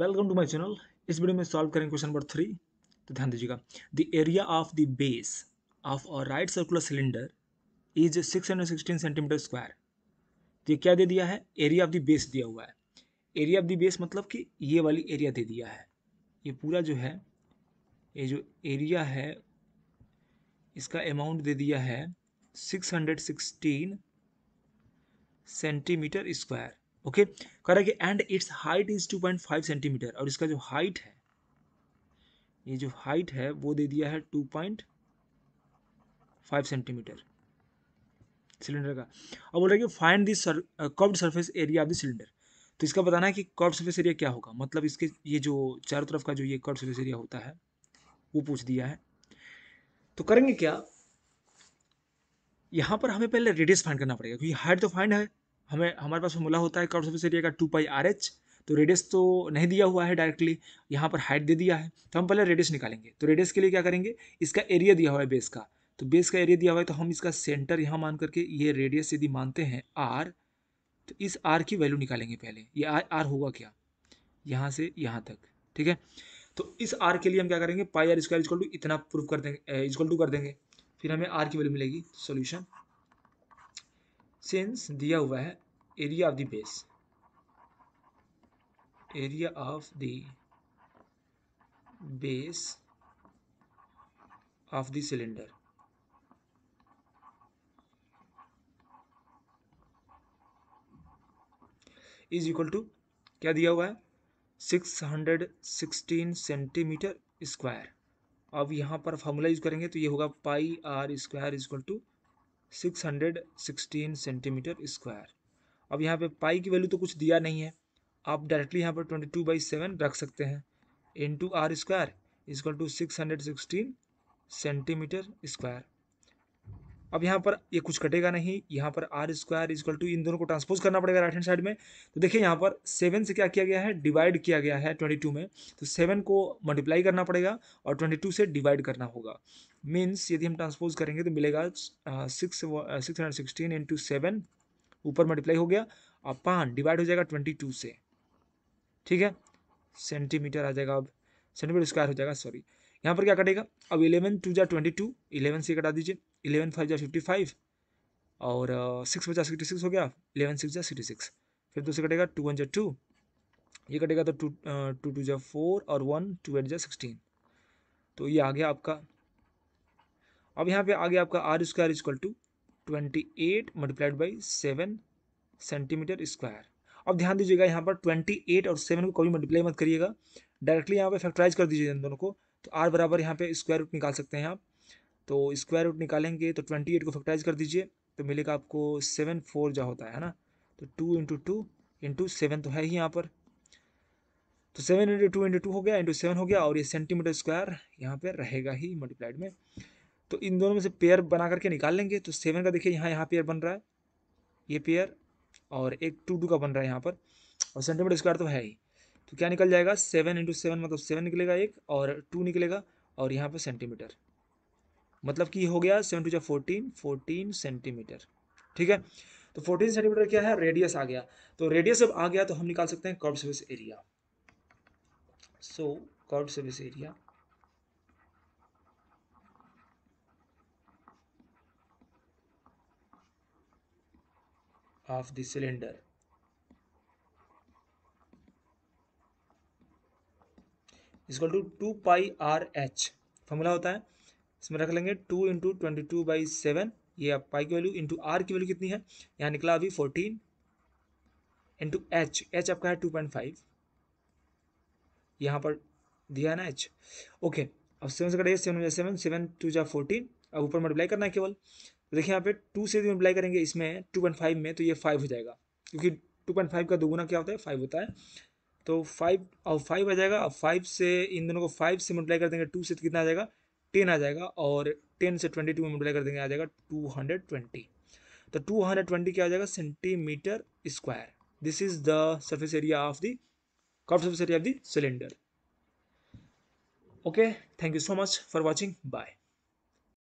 Welcome to my channel इस video में solve करेंगे क्वेश्चन नंबर थ्री तो ध्यान दीजिएगा the area of the base of a right circular cylinder is 616 centimetre square तो ये क्या दे दिया है एरिया ऑफ द बेस दिया हुआ है एरिया ऑफ द बेस मतलब कि ये वाली एरिया दे दिया है ये पूरा जो है ये जो एरिया है इसका अमाउंट दे दिया है सिक्स सेंटीमीटर स्क्वायर ओके कह रहा है कि and its height is two point five centimetre और इसका जो हाइट है ये जो हाइट है वो दे दिया है two point five centimetre cylinder का अब बोल रहा है कि find this curved surface area of the cylinder तो इसका बताना है कि कर्व सरफेस एरिया क्या होगा मतलब इसके ये जो चारों तरफ का जो ये कर्व सर्फेस एरिया होता है वो पूछ दिया है तो करेंगे क्या यहाँ पर हमें पहले रेडियस फाइंड करना पड़ेगा क्योंकि हाइट तो फाइंड है हमें हमारे पास फॉर्मूला होता है कर्व सर्फेस एरिया का टू पाई आर एच तो रेडियस तो नहीं दिया हुआ है डायरेक्टली यहाँ पर हाइट दे दिया है तो हम पहले रेडियस निकालेंगे तो रेडियस के लिए क्या करेंगे इसका एरिया दिया हुआ है बेस का तो बेस का एरिया दिया हुआ है तो हम इसका सेंटर यहाँ मान करके ये रेडियस यदि मानते हैं आर तो इस आर की वैल्यू निकालेंगे पहले ये आर आर होगा क्या यहाँ से यहाँ तक ठीक है तो इस आर के लिए हम क्या करेंगे pi r square is equal to इतना प्रूफ कर देंगे इजकल टू कर देंगे फिर हमें आर की वैल्यू मिलेगी सोल्यूशन सेंस दिया हुआ है area of the base area of the base of the cylinder is equal to क्या दिया हुआ है 616 सेंटीमीटर स्क्वायर अब यहाँ पर फॉर्मूला यूज करेंगे तो ये होगा pi r square is equal to 616 centimetre square अब यहाँ पे पाई की वैल्यू तो कुछ दिया नहीं है आप डायरेक्टली यहाँ पर ट्वेंटी टू बाई सेवन रख सकते हैं into R square equal to six hundred sixteen centimeter square अब यहाँ पर ये कुछ कटेगा नहीं यहाँ पर आर स्क्वायर इजक्ल टू इन दोनों को ट्रांसपोज करना पड़ेगा राइट हैंड साइड में तो देखिए यहाँ पर सेवन से क्या किया गया है डिवाइड किया गया है ट्वेंटी टू में तो सेवन को मल्टीप्लाई करना पड़ेगा और ट्वेंटी टू से डिवाइड करना होगा मीन्स यदि हम ट्रांसपोज करेंगे तो मिलेगा six six hundred sixteen into seven ऊपर मल्टीप्लाई हो गया और पान डिवाइड हो जाएगा ट्वेंटी टू से ठीक है सेंटीमीटर आ जाएगा अब सेंटीमीटर स्क्वायर हो जाएगा सॉरी यहाँ पर क्या कटेगा अब इलेवन टू जा ट्वेंटी टू इलेवन से कटा दीजिए इलेवन फाइव जा फिफ्टी फाइव और सिक्स बचा सिक्सटी सिक्स हो गया इलेवन सिक्स जा सिक्सटी सिक्स फिर दूसरे कटेगा टू वन जा टू ये कटेगा तो टू टू टू जा फोर और वन टू एट जा सिक्सटीन तो ये आ गया आपका अब यहाँ पे आ गया आपका R square equal to twenty eight multiplied by seven centimeter square अब ध्यान दीजिएगा यहाँ पर ट्वेंटी एट और सेवन को कभी मल्टीप्लाई मत करिएगा डायरेक्टली यहाँ पे फैक्टराइज कर दीजिए इन दोनों को तो आर बराबर यहाँ पे स्क्वायर रूट निकाल सकते हैं आप तो स्क्वायर रूट निकालेंगे तो ट्वेंटी एट को फैक्टराइज कर दीजिए तो मिलेगा आपको सेवन फोर जो होता है ना तो two into two into seven तो है ही यहाँ पर तो seven into two into two हो गया इंटू सेवन हो गया और ये सेंटीमीटर स्क्वायर यहाँ पर रहेगा ही मल्टीप्लाइड में तो इन दोनों में से पेयर बना करके निकाल लेंगे तो सेवन का देखिए यहाँ यहाँ पेयर बन रहा है ये पेयर और एक टू टू का बन रहा है यहाँ पर और सेंटीमीटर स्क्वायर तो है ही तो क्या निकल जाएगा सेवन इंटू सेवन मतलब सेवन निकलेगा एक और टू निकलेगा और यहाँ पर सेंटीमीटर मतलब कि हो गया सेवन टू जो फोर्टीन फोर्टीन सेंटीमीटर ठीक है तो फोर्टीन सेंटीमीटर क्या है रेडियस आ गया तो रेडियस जब आ गया तो हम निकाल सकते हैं curve surface area so curve surface area of the cylinder. Is two two pi are H formula होता है इसमें रख लेंगे two into twenty two by seven ये अब पाई की वैल्यू इंटू आर की वैल्यू कितनी है यहाँ निकला अभी फोर्टीन इंटू एच एच आपका है टू पॉइंट फाइव यहाँ पर दिया है ना एच ओके अब सेवन से कटेगा सेवन सेवन सेवन टू जा फोर्टीन अब ऊपर मल्टीप्लाई करना है केवल तो देखिए यहाँ पे टू से अप्लाई करेंगे इसमें टू पॉइंट फाइव में तो ये फाइव हो जाएगा क्योंकि टू पॉइंट फाइव का दोगुना क्या होता है फाइव होता है तो फाइव और फाइव आ जाएगा और फाइव से इन दोनों को फाइव से मल्टीप्लाई कर देंगे टू से तो कितना आ जाएगा टेन आ जाएगा और टेन से ट्वेंटी टू में मल्टीप्लाई कर देंगे आ जाएगा टू हंड्रेड ट्वेंटी तो टू हंड्रेड ट्वेंटी क्या आ जाएगा centimeter square this is the surface area of the curve surface area of the cylinder okay thank you so much for watching bye